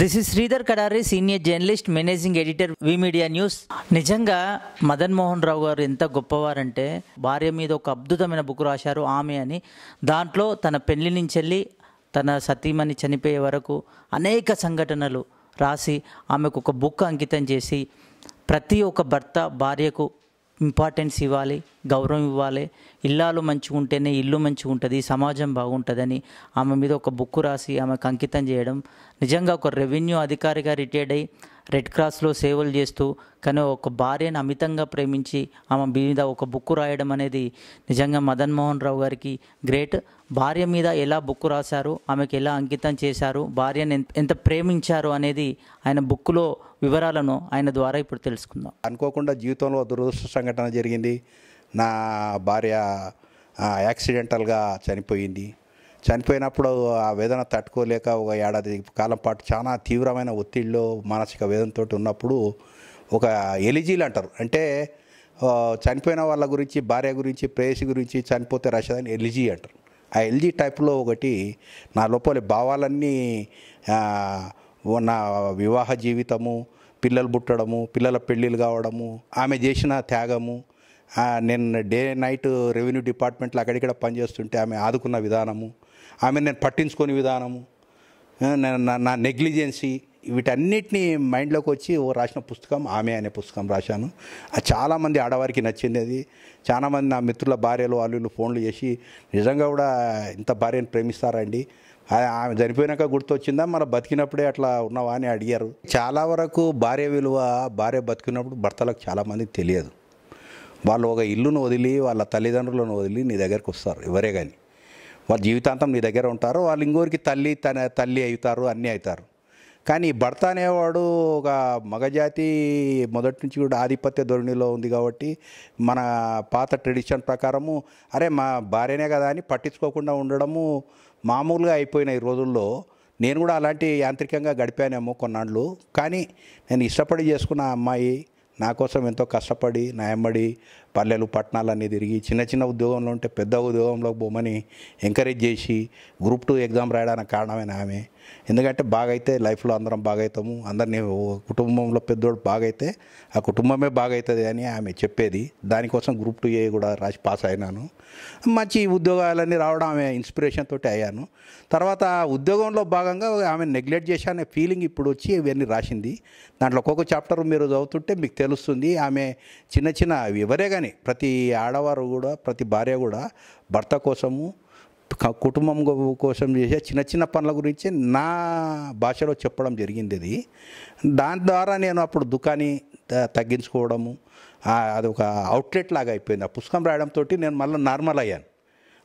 this is Sridhar Kadari senior journalist managing editor V media news నిజంగా మదన్ మోహన్ రావు గారు ఎంత గొప్పవారంటే భార్య మీద ఒక అద్భుతమైన బుక్ రాశారు ఆమె అని దాంట్లో తన పెళ్లి నుంచి వెళ్ళి తన సతీమణి చనిపోయే వరకు అనేక సంఘటనలు రాసి ఆమెకు ఒక బుక్ అంకితం చేసి ప్రతి ఒక్క భర్త భార్యకు ఇంపార్టెన్స్ ఇవ్వాలి గౌరవం ఇవ్వాలి ఇల్లాలు మంచిగా ఉంటేనే ఇల్లు మంచిగా ఉంటుంది సమాజం బాగుంటుందని ఆమె మీద ఒక బుక్ రాసి ఆమెకు అంకితం చేయడం నిజంగా ఒక రెవెన్యూ అధికారిగా రిటైర్డ్ అయ్యి రెడ్ క్రాస్లో సేవలు చేస్తూ కానీ ఒక భార్యను అమితంగా ప్రేమించి ఆమె మీద ఒక బుక్ రాయడం అనేది నిజంగా మదన్ మోహన్ రావు గారికి గ్రేట్ భార్య మీద ఎలా బుక్ రాశారు ఆమెకు ఎలా అంకితం చేశారు భార్యను ఎంత ప్రేమించారు అనేది ఆయన బుక్లో వివరాలను ఆయన ద్వారా ఇప్పుడు తెలుసుకుందాం అనుకోకుండా జీవితంలో దురదృష్ట సంఘటన జరిగింది నా భార్య యాక్సిడెంటల్గా చనిపోయింది చనిపోయినప్పుడు ఆ వేదన తట్టుకోలేక ఒక ఏడాది కాలం పాటు చాలా తీవ్రమైన ఒత్తిడిలో మానసిక వేదనతో ఉన్నప్పుడు ఒక ఎలిజీలు అంటారు అంటే చనిపోయిన వాళ్ళ గురించి భార్య గురించి ప్రేయసి గురించి చనిపోతే రషదని ఎలిజీ అంటారు ఆ ఎల్జీ టైప్లో ఒకటి నా లోపలి భావాలన్నీ నా వివాహ జీవితము పిల్లలు పుట్టడము పిల్లల పెళ్ళిళ్ళు కావడము ఆమె చేసిన త్యాగము నేను డే నైట్ రెవెన్యూ డిపార్ట్మెంట్లో అక్కడిక్కడ పనిచేస్తుంటే ఆమె ఆదుకున్న విధానము ఆమె నేను పట్టించుకొని విధానము నా నెగ్లిజెన్సీ వీటన్నిటిని మైండ్లోకి వచ్చి ఓ రాసిన పుస్తకం ఆమె అనే పుస్తకం రాశాను అది చాలామంది ఆడవారికి నచ్చింది అది చాలామంది నా మిత్రుల భార్యలు వాళ్ళు ఫోన్లు చేసి నిజంగా కూడా ఇంత భార్యను ప్రేమిస్తారండి ఆమె చనిపోయినాక గుర్తొచ్చిందా మన బతికినప్పుడే అట్లా ఉన్నావా అని అడిగారు చాలా వరకు భార్య విలువ భార్య బతికినప్పుడు భర్తలకు చాలామంది తెలియదు వాళ్ళు ఒక ఇల్లును వదిలి వాళ్ళ తల్లిదండ్రులను వదిలి నీ దగ్గరకు వస్తారు ఎవరే కానీ వాళ్ళ జీవితాంతం నీ దగ్గర ఉంటారు వాళ్ళు ఇంకోరికి తల్లి తన తల్లి అవుతారు అన్నీ అవుతారు కానీ భర్త అనేవాడు ఒక మగజాతి మొదటి నుంచి కూడా ఆధిపత్య ధోరణిలో ఉంది కాబట్టి మన పాత ట్రెడిషన్ ప్రకారము అరే మా భార్యనే కదా అని పట్టించుకోకుండా ఉండడము మామూలుగా అయిపోయిన ఈ రోజుల్లో నేను కూడా అలాంటి యాంత్రికంగా గడిపానేమో కొన్నాళ్ళు కానీ నేను ఇష్టపడి చేసుకున్న అమ్మాయి నా కోసం ఎంతో కష్టపడి నా ఎమ్మడి పల్లెలు పట్టణాలన్నీ తిరిగి చిన్న చిన్న ఉద్యోగంలో ఉంటే పెద్ద ఉద్యోగంలోకి పోమని ఎంకరేజ్ చేసి గ్రూప్ టూ ఎగ్జామ్ రాయడానికి కారణమైన ఆమె ఎందుకంటే బాగైతే లైఫ్లో అందరం బాగవుతాము అందరినీ కుటుంబంలో పెద్దోడు బాగైతే ఆ కుటుంబమే బాగవుతుంది అని ఆమె చెప్పేది దానికోసం గ్రూప్ టూ ఏ కూడా రాసి పాస్ అయినాను మంచి ఉద్యోగాలన్నీ రావడం ఆమె ఇన్స్పిరేషన్ తోటి అయ్యాను తర్వాత ఉద్యోగంలో భాగంగా ఆమె నెగ్లెక్ట్ చేశానే ఫీలింగ్ ఇప్పుడు వచ్చి ఇవన్నీ రాసింది దాంట్లో ఒక్కొక్క చాప్టర్ మీరు చదువుతుంటే మీకు తెలుస్తుంది ఆమె చిన్న చిన్న ఎవరే కానీ నిజంగానే ప్రతి ఆడవారు కూడా ప్రతి భార్య కూడా భర్త కోసము కుటుంబం కోసం చేసే చిన్న చిన్న పనుల గురించి నా భాషలో చెప్పడం జరిగింది అది దాని ద్వారా నేను అప్పుడు దుకాణి తగ్గించుకోవడము అది ఒక అవుట్లెట్ లాగా అయిపోయింది ఆ పుస్తకం రాయడంతో నేను మళ్ళీ నార్మల్ అయ్యాను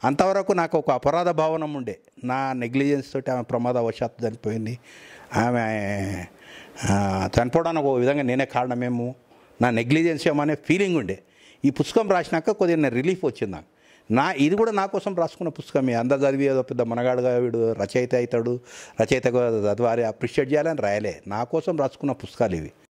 అంతవరకు నాకు ఒక అపరాధ భావనం ఉండే నా నెగ్లిజెన్స్ తోటి ఆమె ప్రమాదవశాత్తు చనిపోయింది ఆమె చనిపోవడానికి ఒక విధంగా నేనే కారణమేమో నా నెగ్లిజెన్స్ ఏమనే ఫీలింగ్ ఉండే ఈ పుస్తకం రాసినాక కొద్దిగా రిలీఫ్ వచ్చింది నాకు నా ఇది కూడా నా కోసం రాసుకున్న పుస్తకమే అందరు చదివి ఏదో పెద్ద మనగాడుగా వీడు రచయిత అవుతాడు రచయిత చదివారి అప్రిషియేట్ చేయాలని రాయలే నా కోసం రాసుకున్న పుస్తకాలు ఇవి